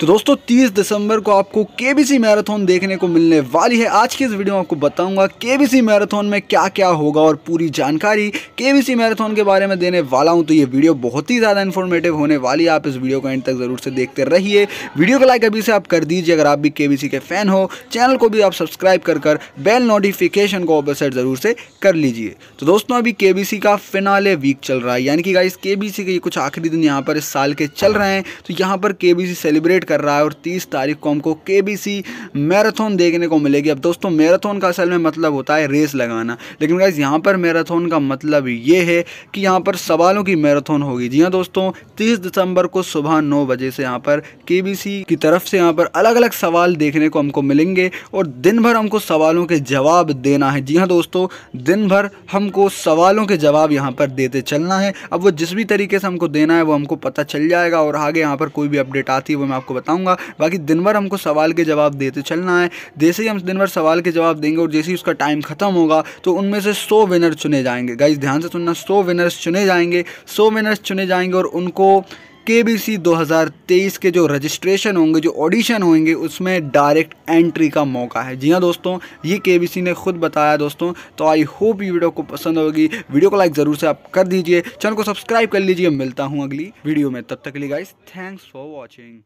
तो दोस्तों 30 दिसंबर को आपको के बी सी मैराथन देखने को मिलने वाली है आज की इस वीडियो में आपको बताऊंगा के बी सी मैराथन में क्या क्या होगा और पूरी जानकारी के बी सी मैराथन के बारे में देने वाला हूं तो ये वीडियो बहुत ही ज़्यादा इन्फॉर्मेटिव होने वाली है आप इस वीडियो को एंड तक ज़रूर से देखते रहिए वीडियो को लाइक अभी से आप कर दीजिए अगर आप भी के बी सी के फ़ैन हो चैनल को भी आप सब्सक्राइब कर कर बेल नोटिफिकेशन को ऑपर ज़रूर से कर लीजिए तो दोस्तों अभी के बी सी का फिनाले वीक चल रहा है यानी कि गाइस के बी सी के कुछ आखिरी दिन यहाँ पर इस साल के चल रहे हैं तो यहाँ पर के बी सी सेलिब्रेट सेलिब्रेट कर रहा है और तीस तारीख को हमको के मैराथन देखने को मिलेगी अब दोस्तों मैराथन का असल में मतलब होता है रेस लगाना लेकिन गाइज यहाँ पर मैराथन का मतलब ये है कि यहाँ पर सवालों की मैराथन होगी जी हाँ दोस्तों तीस दिसंबर को सुबह नौ बजे से यहाँ पर के की तरफ से यहाँ पर अलग अलग सवाल देखने को हमको मिलेंगे और दिन भर हमको सवालों के जवाब देना है जी हाँ दोस्तों दिन भर हमको सवालों के जवाब यहाँ पर देते चलना है अब वो जिस भी तरीके से हमको देना है वो हमको पता चल जाएगा और आगे यहाँ पर कोई भी अपडेट आती है वो मैं आपको बताऊंगा बाकी दिन भर हमको सवाल के जवाब देते चलना है जैसे ही हम दिन भर सवाल के जवाब देंगे और जैसे ही उसका टाइम ख़त्म होगा तो उनमें से सौ विनर चुने जाएंगे गाइज ध्यान से सुनना सौ विनर्स चुने जाएंगे सौ विनर्स चुने जाएंगे और उनको के 2023 दो हज़ार तेईस के जो रजिस्ट्रेशन होंगे जो ऑडिशन होंगे उसमें डायरेक्ट एंट्री का मौका है जी हाँ दोस्तों ये के ने खुद बताया दोस्तों तो आई होप ये वीडियो को पसंद होगी वीडियो को लाइक ज़रूर से आप कर दीजिए चैनल को सब्सक्राइब कर लीजिए मिलता हूँ अगली वीडियो में तब तक के लिए गाइस थैंक्स फॉर वॉचिंग